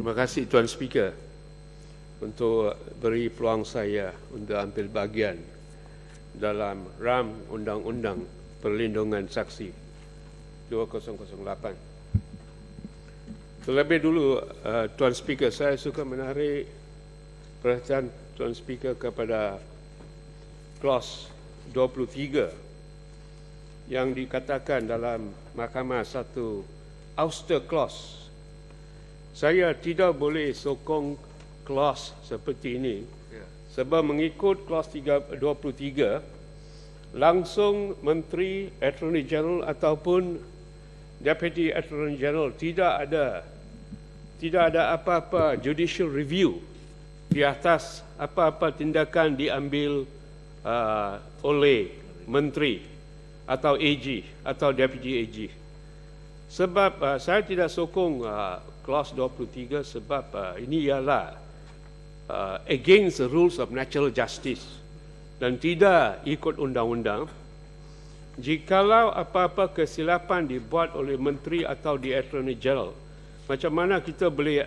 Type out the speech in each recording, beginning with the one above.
Terima kasih Tuan Speaker untuk beri peluang saya untuk ambil bagian dalam RAM Undang-Undang Perlindungan Saksi 2008. Terlebih dulu, eh, Tuan Speaker, saya suka menarik perhatian Tuan Speaker kepada Klos 23 yang dikatakan dalam Mahkamah 1 Auster Clause saya tidak boleh sokong kelas seperti ini ya. sebab mengikut kelas 23 langsung menteri attorney general ataupun deputy attorney general tidak ada tidak ada apa-apa judicial review di atas apa-apa tindakan diambil uh, oleh menteri atau AG atau deputy AG sebab uh, saya tidak sokong ah, clause 23 sebab uh, ini ialah uh, against the rules of natural justice dan tidak ikut undang-undang. Jikalau apa-apa kesilapan dibuat oleh menteri atau di Attorney General, macam mana kita boleh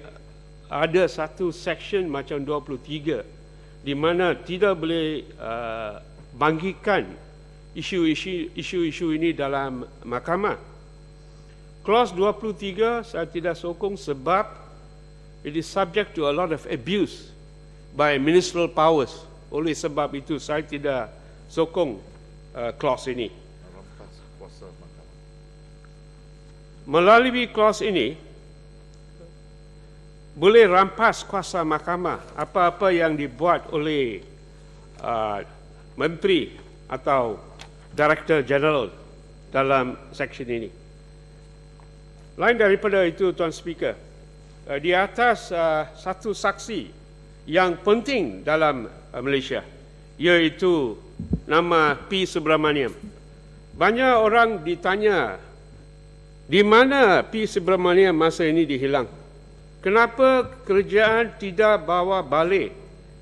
ada satu section macam 23 di mana tidak boleh uh, bangkitkan isu-isu isu-isu ini dalam mahkamah? Klaus 23 saya tidak sokong sebab it is subject to a lot of abuse by ministerial powers. Oleh sebab itu saya tidak sokong uh, clause ini. Melalui klaus ini boleh rampas kuasa mahkamah apa-apa yang dibuat oleh uh, menteri atau director general dalam section ini. Lain daripada itu, Tuan Speaker, eh, di atas eh, satu saksi yang penting dalam eh, Malaysia, iaitu nama P. Subramaniam. Banyak orang ditanya di mana P. Subramaniam masa ini dihilang. Kenapa kerajaan tidak bawa balik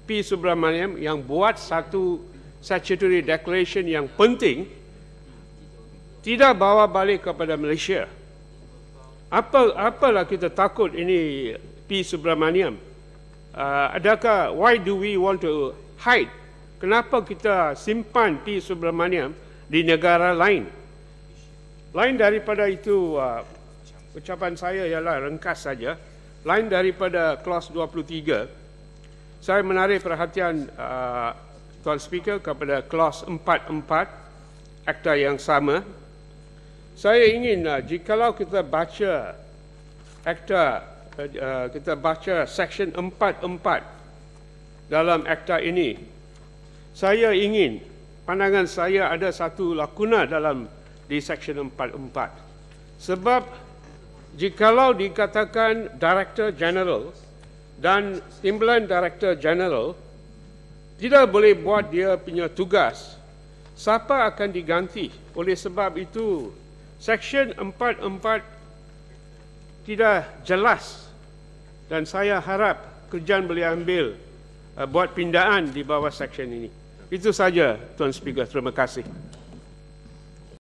P. Subramaniam yang buat satu statutory declaration yang penting tidak bawa balik kepada Malaysia? apa apalah kita takut ini P Subramaniam uh, adakah why do we want to hide kenapa kita simpan P Subramaniam di negara lain lain daripada itu uh, ucapan saya ialah ringkas saja lain daripada kelas 23 saya menarik perhatian uh, tuan speaker kepada kelas 44 akta yang sama saya ingin jikalau kita baca akta uh, kita baca section 44 dalam akta ini saya ingin pandangan saya ada satu lakuna dalam di section 44 sebab jika law dikatakan director general dan timbalan director general tidak boleh buat dia punya tugas siapa akan diganti oleh sebab itu Seksyen 44 tidak jelas dan saya harap kerjaan boleh ambil eh, buat pindaan di bawah seksyen ini. Itu saja Tuan Speaker. Terima kasih.